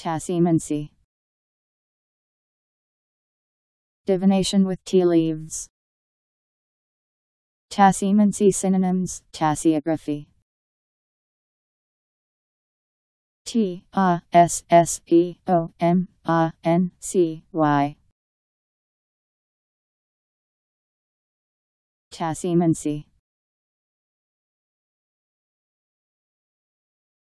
Tassemancy. Divination with tea leaves. Tassemancy synonyms, Tassiography. T A S S E O M A N C Y. Tassemancy.